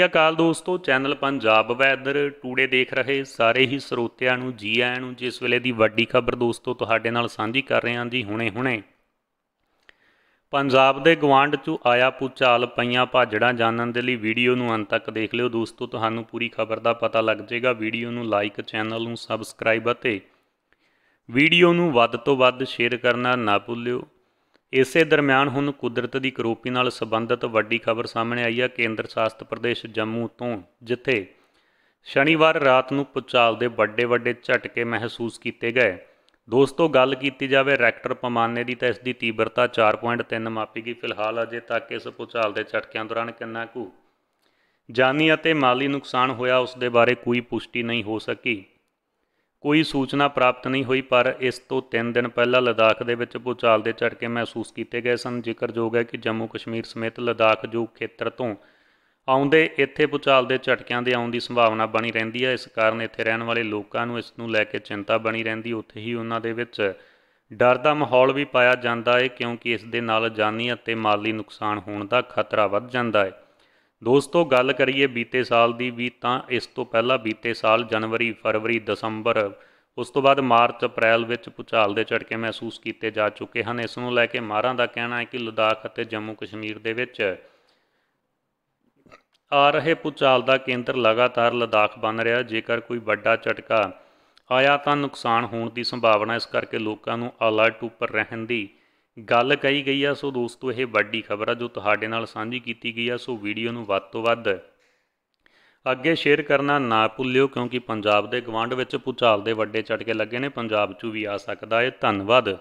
ਸਤਿ ਅਕਾਲ ਦੋਸਤੋ channel Punjab weather today ਦੇਖ ਰਹੇ ਸਾਰੇ ਹੀ ਸਰੋਤਿਆਂ ਨੂੰ ਜੀ ਆਇਆਂ ਨੂੰ ਜਿਸ ਵੇਲੇ ਦੀ ਵੱਡੀ ਖਬਰ ਦੋਸਤੋ ਤੁਹਾਡੇ ਨਾਲ ਸਾਂਝੀ ਕਰ ਰਹੇ ਹਾਂ ਜੀ ਹੁਣੇ-ਹੁਣੇ ਪੰਜਾਬ ਦੇ ਗਵਾਂਡ 'ਚੋਂ ਆਇਆ ਪੁਚਾਲ ਪਈਆਂ ਭਾਜੜਾਂ ਜਾਣਨ ਦੇ ਲਈ ਵੀਡੀਓ ਨੂੰ ਅੰਤ ਤੱਕ ਦੇਖ ਲਿਓ ਦੋਸਤੋ ਤੁਹਾਨੂੰ ਪੂਰੀ ਖਬਰ ਦਾ ਪਤਾ ਲੱਗ ਜਾਏਗਾ ਵੀਡੀਓ ਨੂੰ ਲਾਈਕ ਚੈਨਲ ਨੂੰ ਸਬਸਕ੍ਰਾਈਬ ਅਤੇ ਵੀਡੀਓ ਨੂੰ ਵੱਧ ਤੋਂ ਵੱਧ ਸ਼ੇਅਰ ਕਰਨਾ ਨਾ ਭੁੱਲਿਓ ਇਸੇ ਦਰਮਿਆਨ ਹੁਣ ਕੁਦਰਤ ਦੀ ਕਰੋਪੀ ਨਾਲ ਸੰਬੰਧਿਤ ਵੱਡੀ ਖਬਰ ਸਾਹਮਣੇ ਆਈ ਹੈ ਕੇਂਦਰ ਸ਼ਾਸਤ ਪ੍ਰਦੇਸ਼ ਜੰਮੂ ਤੋਂ ਜਿੱਥੇ ਸ਼ਨੀਵਾਰ ਰਾਤ ਨੂੰ ਪੁਚਾਲ ਦੇ ਵੱਡੇ ਵੱਡੇ ਝਟਕੇ ਮਹਿਸੂਸ ਕੀਤੇ ਗਏ ਦੋਸਤੋ ਗੱਲ ਕੀਤੀ ਜਾਵੇ ਰੈਕਟਰ ਪਮਾਨੇ ਦੀ ਤਾਂ ਇਸ ਦੀ ਤੀਬਰਤਾ 4.3 ਮਾਪੀ ਗਈ ਫਿਲਹਾਲ ਅਜੇ ਤੱਕ ਇਸ ਪੁਚਾਲ ਦੇ ਝਟਕਿਆਂ ਦੌਰਾਨ ਕਿੰਨਾ ਕੁ ਜਾਨੀ ਅਤੇ ਮਾਲੀ ਨੁਕਸਾਨ ਹੋਇਆ ਉਸ ਦੇ ਬਾਰੇ ਕੋਈ ਪੁਸ਼ਟੀ ਨਹੀਂ ਹੋ ਸਕੀ ਕੋਈ ਸੂਚਨਾ ਪ੍ਰਾਪਤ ਨਹੀਂ ਹੋਈ ਪਰ ਇਸ ਤੋਂ 3 ਦਿਨ ਪਹਿਲਾਂ ਲਦਾਖ ਦੇ ਵਿੱਚ ਭੂਚਾਲ ਦੇ ਝਟਕੇ ਮਹਿਸੂਸ ਕੀਤੇ ਗਏ ਸਨ ਜ਼ਿਕਰਯੋਗ ਹੈ ਕਿ ਜੰਮੂ ਕਸ਼ਮੀਰ ਸਮੇਤ ਲਦਾਖ ਜੋ ਖੇਤਰ ਤੋਂ ਆਉਂਦੇ ਇੱਥੇ ਭੂਚਾਲ ਦੇ ਝਟਕਿਆਂ ਦੇ ਆਉਣ ਦੀ ਸੰਭਾਵਨਾ ਬਣੀ ਰਹਿੰਦੀ ਹੈ ਇਸ ਕਾਰਨ ਇੱਥੇ ਰਹਿਣ ਵਾਲੇ ਲੋਕਾਂ ਨੂੰ ਇਸ ਨੂੰ ਲੈ ਕੇ ਚਿੰਤਾ ਬਣੀ ਰਹਿੰਦੀ ਉੱਥੇ ਹੀ ਉਹਨਾਂ ਦੇ ਵਿੱਚ ਡਰ ਦਾ ਮਾਹੌਲ ਵੀ ਪਾਇਆ ਜਾਂਦਾ ਹੈ ਕਿਉਂਕਿ ਇਸ ਦੇ ਨਾਲ ਜਾਨੀ ਅਤੇ ਮਾਲੀ ਨੁਕਸਾਨ ਹੋਣ ਦਾ ਖਤਰਾ ਵੱਧ ਜਾਂਦਾ ਹੈ ਦੋਸਤੋ ਗੱਲ ਕਰੀਏ ਬੀਤੇ ਸਾਲ ਦੀ ਵੀ ਤਾਂ ਇਸ ਤੋਂ ਪਹਿਲਾਂ ਬੀਤੇ ਸਾਲ ਜਨਵਰੀ ਫਰਵਰੀ ਦਸੰਬਰ ਉਸ ਤੋਂ ਬਾਅਦ ਮਾਰਚ ਅਪ੍ਰੈਲ ਵਿੱਚ ਪੁਚਾਲ ਦੇ ਝਟਕੇ ਮਹਿਸੂਸ ਕੀਤੇ ਜਾ ਚੁੱਕੇ ਹਨ ਇਸ ਨੂੰ ਲੈ ਕੇ ਮਾਰਾਂ ਦਾ ਕਹਿਣਾ ਹੈ ਕਿ ਲਦਾਖ ਅਤੇ ਜੰਮੂ ਕਸ਼ਮੀਰ ਦੇ ਵਿੱਚ ਆ ਰਹੇ ਪੁਚਾਲ ਦਾ ਕੇਂਦਰ ਲਗਾਤਾਰ ਲਦਾਖ ਬਣ ਰਿਹਾ ਜੇਕਰ ਕੋਈ ਵੱਡਾ ਝਟਕਾ ਆਇਆ ਤਾਂ ਨੁਕਸਾਨ ਹੋਣ ਦੀ ਸੰਭਾਵਨਾ ਇਸ ਕਰਕੇ ਲੋਕਾਂ ਨੂੰ ਅਲਰਟ ਉੱਪਰ ਰਹਿਣ ਦੀ ਗੱਲ ਕਹੀ ਗਈ ਆ ਸੋ ਦੋਸਤੋ ਇਹ ਵੱਡੀ ਖਬਰ ਆ ਜੋ ਤੁਹਾਡੇ ਨਾਲ ਸਾਂਝੀ ਕੀਤੀ ਗਈ ਆ ਸੋ ਵੀਡੀਓ ਨੂੰ ਵੱਧ ਤੋਂ ਵੱਧ ਅੱਗੇ ਸ਼ੇਅਰ ਕਰਨਾ ਨਾ ਭੁੱਲਿਓ ਕਿਉਂਕਿ ਪੰਜਾਬ ਦੇ ਗਵਾਂਡ ਵਿੱਚ ਪੁਚਾਲ ਦੇ ਵੱਡੇ ਝਟਕੇ ਲੱਗੇ ਨੇ ਪੰਜਾਬ 'ਚ ਵੀ ਆ ਸਕਦਾ ਹੈ ਧੰਨਵਾਦ